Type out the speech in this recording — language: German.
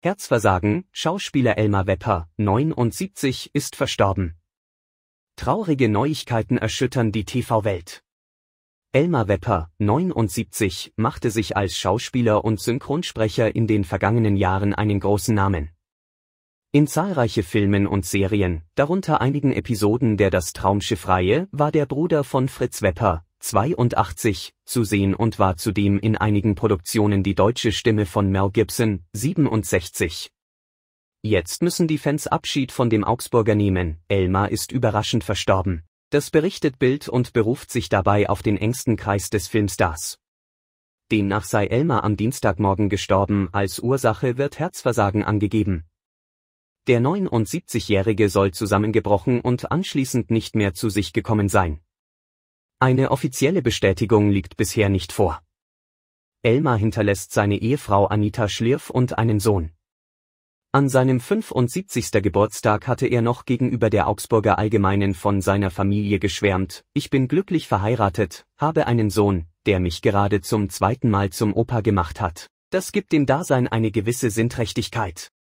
Herzversagen, Schauspieler Elmar Wepper, 79, ist verstorben. Traurige Neuigkeiten erschüttern die TV-Welt. Elmar Wepper, 79, machte sich als Schauspieler und Synchronsprecher in den vergangenen Jahren einen großen Namen. In zahlreiche Filmen und Serien, darunter einigen Episoden der Das Traumschiff-Reihe, war der Bruder von Fritz Wepper, 82, zu sehen und war zudem in einigen Produktionen die deutsche Stimme von Mel Gibson, 67. Jetzt müssen die Fans Abschied von dem Augsburger nehmen, Elmar ist überraschend verstorben. Das berichtet Bild und beruft sich dabei auf den engsten Kreis des Filmstars. Demnach sei Elmar am Dienstagmorgen gestorben, als Ursache wird Herzversagen angegeben. Der 79-Jährige soll zusammengebrochen und anschließend nicht mehr zu sich gekommen sein. Eine offizielle Bestätigung liegt bisher nicht vor. Elmar hinterlässt seine Ehefrau Anita Schlirf und einen Sohn. An seinem 75. Geburtstag hatte er noch gegenüber der Augsburger Allgemeinen von seiner Familie geschwärmt, ich bin glücklich verheiratet, habe einen Sohn, der mich gerade zum zweiten Mal zum Opa gemacht hat. Das gibt dem Dasein eine gewisse Sinnträchtigkeit.